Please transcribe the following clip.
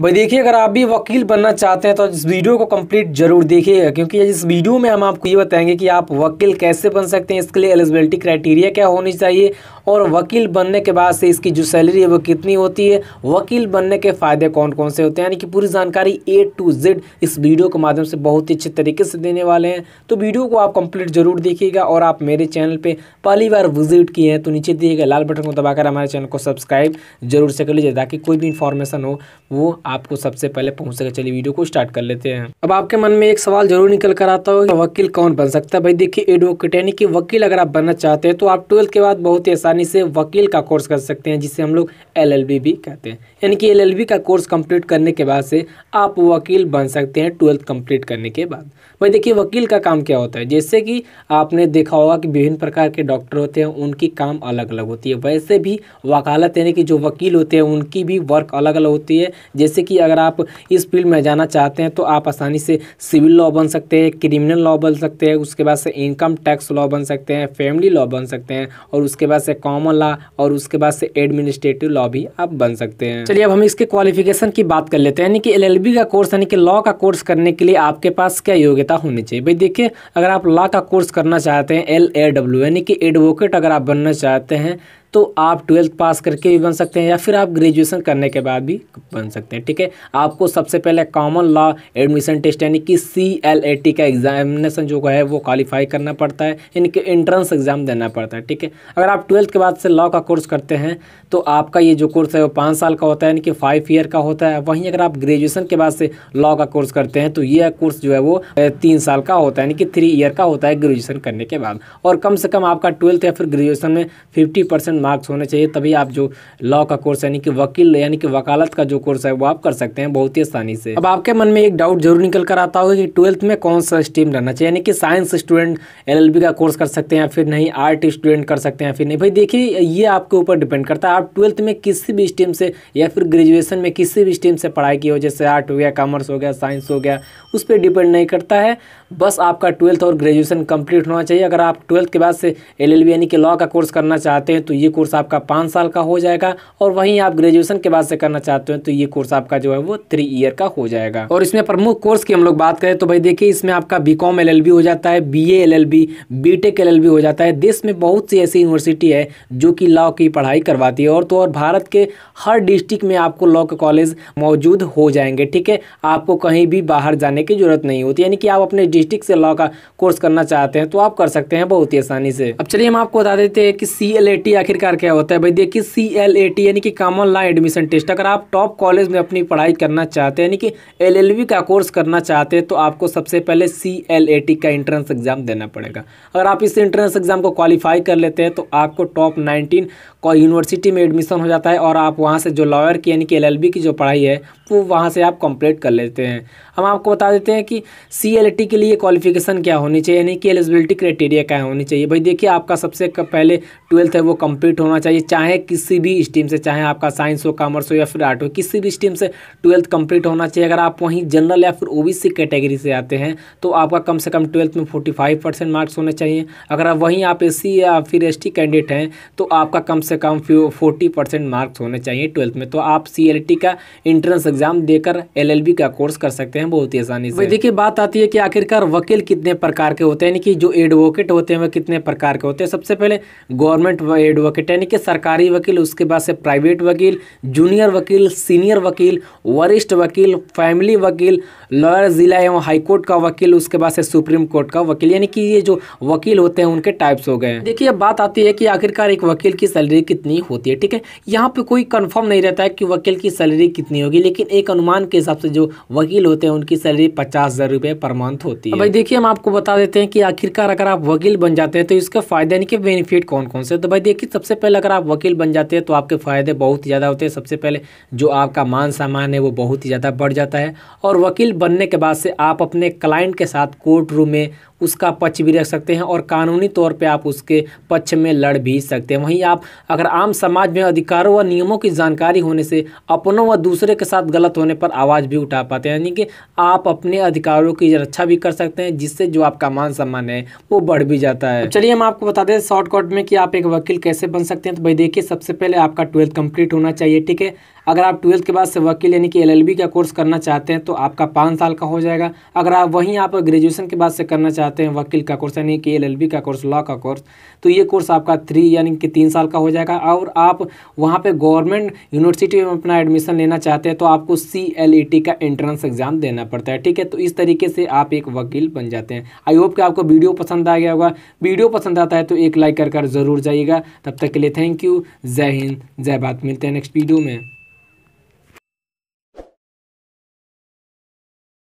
भाई देखिए अगर आप भी वकील बनना चाहते हैं तो इस वीडियो को कंप्लीट जरूर देखिएगा क्योंकि इस वीडियो में हम आपको ये बताएंगे कि आप वकील कैसे बन सकते हैं इसके लिए एलिजिबिलिटी क्राइटेरिया क्या होनी चाहिए और वकील बनने के बाद से इसकी जो सैलरी है वो कितनी होती है वकील बनने के फ़ायदे कौन कौन से होते हैं यानी कि पूरी जानकारी ए टू जेड इस वीडियो के माध्यम से बहुत ही अच्छे तरीके से देने वाले हैं तो वीडियो को आप कंप्लीट जरूर देखिएगा और आप मेरे चैनल पर पहली बार विजिट किए हैं तो नीचे दिए गए लाल बटन को दबाकर हमारे चैनल को सब्सक्राइब जरूर से कर लीजिए ताकि कोई भी इंफॉर्मेशन हो वो आपको सबसे पहले पहुँच सके चलिए वीडियो को स्टार्ट कर लेते हैं अब आपके मन में एक सवाल जरूर निकल कर आता होगा वकील कौन बन सकता है भाई देखिए एडवोकेट यानी कि वकील अगर आप बनना चाहते हैं तो आप ट्वेल्थ के बाद बहुत ही आसानी आसानी से वकील का कोर्स कर सकते हैं जिसे हम लोग एलएलबी भी कहते हैं यानी कि एलएलबी का कोर्स कंप्लीट करने के बाद से आप वकील बन सकते हैं ट्वेल्थ कंप्लीट करने के बाद भाई देखिए वकील का काम क्या होता है जैसे कि आपने देखा होगा कि विभिन्न प्रकार के डॉक्टर होते हैं उनकी काम अलग अलग होती है वैसे भी वकालत यानी कि जो वकील होते हैं उनकी भी वर्क अलग अलग होती है जैसे कि अगर आप इस फील्ड में जाना चाहते हैं तो आप आसानी से सिविल लॉ बन सकते हैं क्रिमिनल लॉ बन सकते हैं उसके बाद से इनकम टैक्स लॉ बन सकते हैं फैमिली लॉ बन सकते हैं और उसके बाद से कॉमन लॉ और उसके बाद से एडमिनिस्ट्रेटिव लॉ भी आप बन सकते हैं चलिए अब हम इसके क्वालिफिकेशन की बात कर लेते हैं यानी कि एलएलबी का कोर्स यानी कि लॉ का कोर्स करने के लिए आपके पास क्या योग्यता होनी चाहिए भाई देखिए अगर आप लॉ का कोर्स करना चाहते हैं एल ए डब्ल्यू यानी कि एडवोकेट अगर आप बनना चाहते हैं तो आप ट्वेल्थ पास करके भी बन सकते हैं या फिर आप ग्रेजुएसन करने के बाद भी बन सकते हैं ठीक है आपको सबसे पहले कॉमन लॉ एडमिशन टेस्ट यानी कि सी एल ए टी का एग्जामिनेशन जो है वो क्वालिफाई करना पड़ता है यानी कि एंट्रेंस एग्ज़ाम देना पड़ता है ठीक है अगर आप ट्वेल्थ के बाद से लॉ का कोर्स करते हैं तो आपका ये जो कोर्स है वो पाँच साल का होता है यानी कि फाइव ईयर का होता है वहीं अगर आप ग्रेजुएसन के बाद से लॉ का कोर्स करते हैं तो यह कोर्स जो है वो तीन साल का होता है यानी कि थ्री ईयर का होता है ग्रेजुएसन करने के बाद और कम से कम आपका ट्वेल्थ या फिर ग्रेजुएसन में फिफ्टी परसेंट मार्क्स होने चाहिए तभी आप जो लॉ का कोर्स यानी कि वकील यानी कि वकालत का जो कोर्स है वो आप कर सकते हैं बहुत ही आसानी से अब आपके मन में एक डाउट जरूर निकल कर आता होगा कि ट्वेल्थ में कौन सा स्ट्रीम रहना चाहिए यानी कि साइंस स्टूडेंट एल का कोर्स कर सकते हैं या फिर नहीं आर्ट स्टूडेंट कर सकते हैं फिर नहीं भाई देखिए ये आपके ऊपर डिपेंड करता है आप ट्वेल्थ में किसी भी स्ट्रीम से या फिर ग्रेजुएशन में किसी भी स्ट्रीम से पढ़ाई की हो जैसे आर्ट हो गया कॉमर्स हो गया साइंस हो गया उस पर डिपेंड नहीं करता है बस आपका ट्वेल्थ और ग्रेजुएशन कंप्लीट होना चाहिए अगर आप ट्वेल्थ के बाद से एल यानी कि लॉ का कोर्स करना चाहते हैं तो ये कोर्स आपका पाँच साल का हो जाएगा और वहीं आप ग्रेजुएशन के बाद से करना चाहते हैं तो ये कोर्स आपका जो है वो थ्री ईयर का हो जाएगा और इसमें प्रमुख कोर्स की हम लोग बात करें तो भाई देखिए इसमें आपका बी कॉम हो जाता है बी ए एल एल हो जाता है देश में बहुत सी ऐसी यूनिवर्सिटी है जो कि लॉ की पढ़ाई करवाती है और तो और भारत के हर डिस्ट्रिक्ट में आपको लॉ के कॉलेज मौजूद हो जाएंगे ठीक है आपको कहीं भी बाहर जाने की जरूरत नहीं होती यानी कि आप अपने डिस्ट्रिक्ट से लॉ का कोर्स करना चाहते हैं तो आप कर सकते हैं बहुत ही आसानी से अब चलिए हम आपको बता देते हैं कि सी आखिर प्रकार क्या होता है भाई देखिए सी एल ए टी यानी कि कॉमन लॉ एडमिशन टेस्ट अगर आप टॉप कॉलेज में अपनी पढ़ाई करना चाहते हैं यानी कि एल एल वी का कोर्स करना चाहते हैं तो आपको सबसे पहले सी एल ए टी का एंट्रेंस एग्जाम देना पड़ेगा अगर आप इस एंट्रेंस एग्जाम को क्वालिफाई कर लेते हैं तो आपको टॉप नाइनटीन यूनिवर्सिटी में एडमिशन हो जाता है और आप वहाँ से जो लॉयर की यानी कि एल एल बी की जो पढ़ाई है वो वहाँ से आप कंप्लीट कर लेते हैं हम आपको बता देते हैं कि सी एल ए टी के लिए क्वालिफिकेशन क्या होनी चाहिए यानी कि एलिजिबिलिटी क्राइटेरिया क्या होनी चाहिए भाई देखिए आपका सबसे पहले ट्वेल्थ है वो कम्प्लीट कंप्लीट होना चाहिए चाहे किसी भी स्ट्रीम से चाहे आपका साइंस हो कॉमर्स हो या फिर आर्ट हो किसी भी स्ट्रीम से ट्वेल्थ कंप्लीट होना चाहिए अगर आप वहीं जनरल या फिर ओबीसी कैटेगरी से आते हैं तो आपका कम से कम ट्वेल्थ में फोर्टी फाइव परसेंट मार्क्स होने चाहिए अगर आप वहीं आप एस या फिर एस कैंडिडेट हैं तो आपका कम से कम फोर्टी परसेंट मार्क्स होने चाहिए ट्वेल्थ में तो आप सी का इंट्रेंस एग्जाम देकर एल का कोर्स कर सकते हैं बहुत ही आसानी से देखिए बात आती है कि आखिरकार वकील कितने प्रकार के होते हैं यानी कि जो एडवोकेट होते हैं वह कितने प्रकार के होते हैं सबसे पहले गवर्नमेंट एडवोकेट वकील यानी कि सरकारी वकील उसके बाद से प्राइवेट वकील जूनियर वकील सीनियर वकील वरिष्ठ वकील फैमिली वकील लॉयर ज़िला एवं हाईकोर्ट का वकील उसके बाद से सुप्रीम कोर्ट का वकील यानी कि ये जो वकील होते हैं उनके टाइप्स हो गए देखिए अब बात आती है कि आखिरकार एक वकील की सैलरी कितनी होती है ठीक है यहाँ पर कोई कन्फर्म नहीं रहता है कि वकील की सैलरी कितनी होगी लेकिन एक अनुमान के हिसाब से जो वकील होते हैं उनकी सैलरी पचास हज़ार रुपये पर मंथ होती है भाई देखिए हम आपको बता देते हैं कि आखिरकार अगर आप वकील बन जाते हैं तो इसके फ़ायदे यानी कि बेनिफिट कौन कौन से तो भाई देखिए सबसे पहले अगर आप वकील बन जाते हैं तो आपके फ़ायदे बहुत ही ज़्यादा होते हैं सबसे पहले जो आपका मान सम्मान है वो बहुत ही ज़्यादा बढ़ जाता है और वकील बनने के बाद से आप अपने क्लाइंट के साथ कोर्ट रूम में उसका पक्ष भी रख सकते हैं और कानूनी तौर पे आप उसके पक्ष में लड़ भी सकते हैं वहीं आप अगर आम समाज में अधिकारों व नियमों की जानकारी होने से अपनों व दूसरे के साथ गलत होने पर आवाज़ भी उठा पाते हैं यानी कि आप अपने अधिकारों की रक्षा भी कर सकते हैं जिससे जो आपका मान सम्मान है वो बढ़ भी जाता है चलिए हम आपको बता दें शॉर्टकट में कि आप एक वकील कैसे बन सकते हैं तो भाई देखिए सबसे पहले आपका ट्वेल्थ कंप्लीट होना चाहिए ठीक है अगर आप ट्वेल्थ के बाद से वकील यानी कि एलएलबी का कोर्स करना चाहते हैं तो आपका पाँच साल का हो जाएगा अगर आप वहीं आप ग्रेजुएशन के बाद से करना चाहते हैं वकील का कोर्स यानी कि एलएलबी का कोर्स लॉ का कोर्स तो ये कोर्स आपका थ्री यानी कि तीन साल का हो जाएगा और आप वहाँ पर गवर्नमेंट यूनिवर्सिटी में अपना एडमिशन लेना चाहते हैं तो आपको सी e का एंट्रेंस एग्ज़ाम देना पड़ता है ठीक है तो इस तरीके से आप एक वकील बन जाते हैं आई होप कि आपको वीडियो पसंद आ गया होगा वीडियो पसंद आता है तो एक लाइक कर कर ज़रूर जाइएगा तब तक के लिए थैंक यू जय हिंद जय भारत मिलते हैं नेक्स्ट वीडियो में